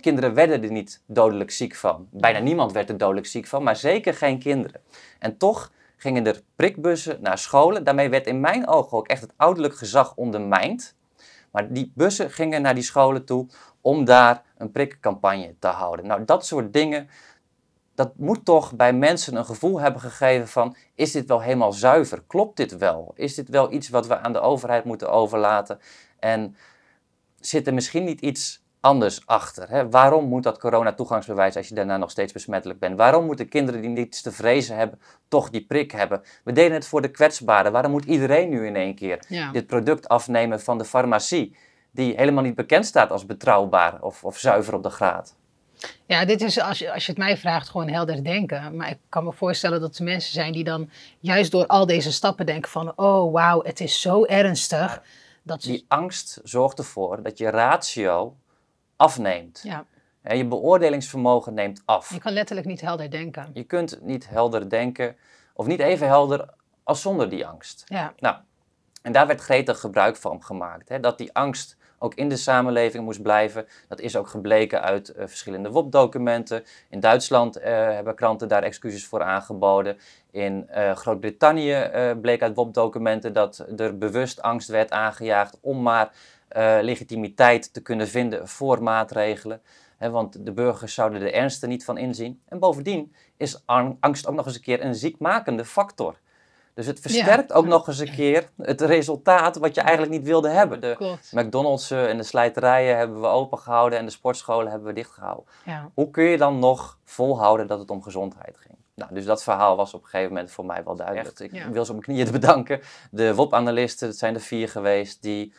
kinderen werden er niet dodelijk ziek van. Bijna niemand werd er dodelijk ziek van, maar zeker geen kinderen. En toch gingen er prikbussen naar scholen. Daarmee werd in mijn ogen ook echt het ouderlijk gezag ondermijnd. Maar die bussen gingen naar die scholen toe om daar een prikcampagne te houden. Nou, dat soort dingen, dat moet toch bij mensen een gevoel hebben gegeven van... is dit wel helemaal zuiver? Klopt dit wel? Is dit wel iets wat we aan de overheid moeten overlaten? En zit er misschien niet iets anders achter? Hè? Waarom moet dat corona-toegangsbewijs als je daarna nog steeds besmettelijk bent? Waarom moeten kinderen die niets te vrezen hebben toch die prik hebben? We deden het voor de kwetsbaren. Waarom moet iedereen nu in één keer dit product afnemen van de farmacie? Die helemaal niet bekend staat als betrouwbaar of, of zuiver op de graad. Ja, dit is als je, als je het mij vraagt gewoon helder denken. Maar ik kan me voorstellen dat er mensen zijn die dan juist door al deze stappen denken van... oh wauw, het is zo ernstig. Dat... Die angst zorgt ervoor dat je ratio afneemt. Ja. En je beoordelingsvermogen neemt af. Je kan letterlijk niet helder denken. Je kunt niet helder denken, of niet even helder als zonder die angst. Ja. Nou, en daar werd gretig gebruik van gemaakt. Hè? Dat die angst ook in de samenleving moest blijven. Dat is ook gebleken uit eh, verschillende WOP-documenten. In Duitsland eh, hebben kranten daar excuses voor aangeboden. In eh, Groot-Brittannië bleek uit WOP-documenten dat er bewust angst werd aangejaagd om maar eh, legitimiteit te kunnen vinden voor maatregelen. want de burgers zouden de ernst niet van inzien. En bovendien is angst ook nog eens een keer een ziekmakende factor. Dus het versterkt ook nog eens een keer het resultaat wat je eigenlijk niet wilde hebben. De McDonald's en de slijterijen hebben we opengehouden en de sportscholen hebben we dichtgehouden. Hoe kun je dan nog volhouden dat het om gezondheid ging? Nou, dus dat verhaal was op een gegeven moment voor mij wel duidelijk. Echt, ik wil ze op mijn knieën bedanken. De WOP-analisten, dat zijn er vier geweest, die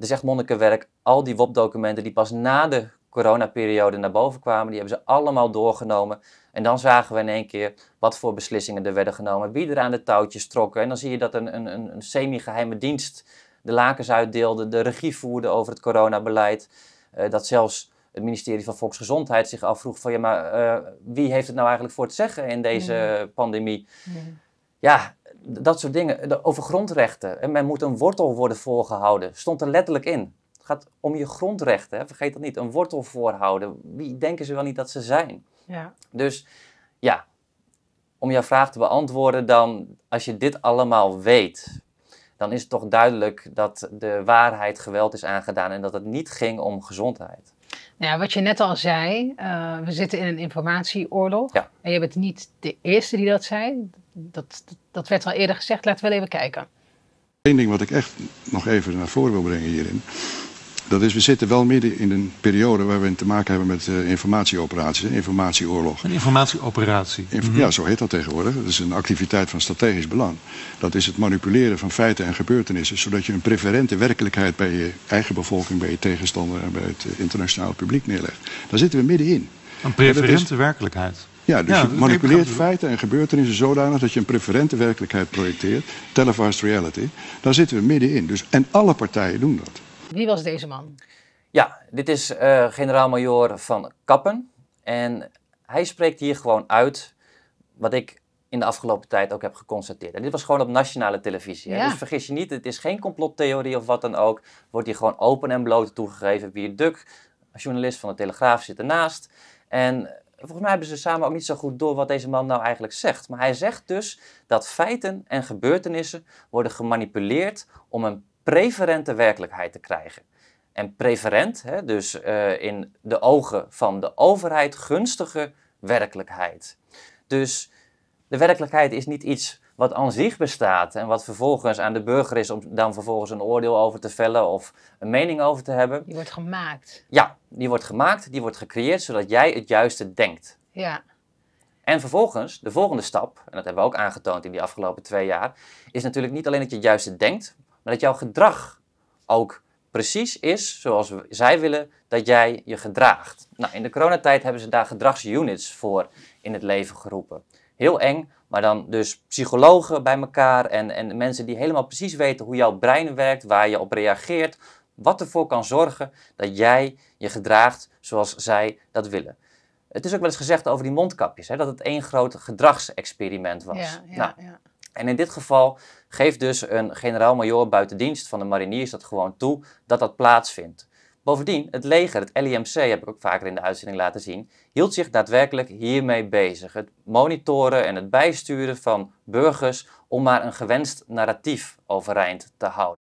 dus echt monnikenwerk. Al die WOP-documenten die pas na de coronaperiode naar boven kwamen, die hebben ze allemaal doorgenomen. En dan zagen we in één keer wat voor beslissingen er werden genomen, wie er aan de touwtjes trokken. En dan zie je dat een, een, een semi-geheime dienst de lakens uitdeelde, de regie voerde over het coronabeleid. Eh, dat zelfs het ministerie van Volksgezondheid zich afvroeg van ja, maar eh, wie heeft het nou eigenlijk voor te zeggen in deze mm. pandemie? Mm. Ja, dat soort dingen. Over grondrechten. En men moet een wortel worden voorgehouden. Stond er letterlijk in. Het gaat om je grondrechten. Hè? Vergeet dat niet. Een wortel voorhouden. Wie denken ze wel niet dat ze zijn? Ja. Dus ja, om jouw vraag te beantwoorden, dan als je dit allemaal weet, dan is het toch duidelijk dat de waarheid geweld is aangedaan en dat het niet ging om gezondheid. Nou ja, wat je net al zei, eh, we zitten in een informatieoorlog. Ja. En je bent niet de eerste die dat zei dat, dat werd al eerder gezegd. Laten we wel even kijken. Eén ding wat ik echt nog even naar voren wil brengen hierin. Dat is, we zitten wel midden in een periode waar we te maken hebben met uh, informatieoperaties, informatieoorlog. Een informatieoperatie. Mhm. Ja, zo heet dat tegenwoordig. Dat is een activiteit van strategisch belang. Dat is het manipuleren van feiten en gebeurtenissen, zodat je een preferente werkelijkheid bij je eigen bevolking, bij je tegenstander en bij het internationale publiek neerlegt. Daar zitten we middenin. Een preferente werkelijkheid? Ja, dus je manipuleert feiten en gebeurtenissen zodanig dat je een preferente werkelijkheid projecteert. Televised reality. Daar zitten we middenin. Dus, en alle partijen doen dat. Wie was deze man? Ja, dit is uh, generaal-majoor van Kappen. En hij spreekt hier gewoon uit wat ik in de afgelopen tijd ook heb geconstateerd. En dit was gewoon op nationale televisie. Dus vergis je niet, het is geen complottheorie of wat dan ook. Wordt hier gewoon open en bloot toegegeven. Bier Duk, journalist van de Telegraaf, zit ernaast. En volgens mij hebben ze samen ook niet zo goed door wat deze man nou eigenlijk zegt. Maar hij zegt dus dat feiten en gebeurtenissen worden gemanipuleerd om een preferente werkelijkheid te krijgen. En preferent, hè, dus eh, in de ogen van de overheid gunstige werkelijkheid. Dus de werkelijkheid is niet iets wat aan zich bestaat en wat vervolgens aan de burger is om dan vervolgens een oordeel over te vellen of een mening over te hebben. Die wordt gemaakt. Ja, die wordt gemaakt, die wordt gecreëerd zodat jij het juiste denkt. Ja. En vervolgens, de volgende stap, en dat hebben we ook aangetoond in die afgelopen twee jaar, is natuurlijk niet alleen dat je het juiste denkt, maar dat jouw gedrag ook precies is zoals zij willen dat jij je gedraagt. Nou, in de coronatijd hebben ze daar gedragsunits voor in het leven geroepen. Heel eng, maar dan dus psychologen bij elkaar en, en mensen die helemaal precies weten hoe jouw brein werkt, waar je op reageert, wat ervoor kan zorgen dat jij je gedraagt zoals zij dat willen. Het is ook wel eens gezegd over die mondkapjes, hè, dat het één groot gedragsexperiment was. Ja, ja, nou, En in dit geval geeft dus een generaal-majoor buitendienst van de mariniers dat gewoon toe dat dat plaatsvindt. Bovendien, het leger, het LIMC, heb ik ook vaker in de uitzending laten zien, hield zich daadwerkelijk hiermee bezig. Het monitoren en het bijsturen van burgers om maar een gewenst narratief overeind te houden.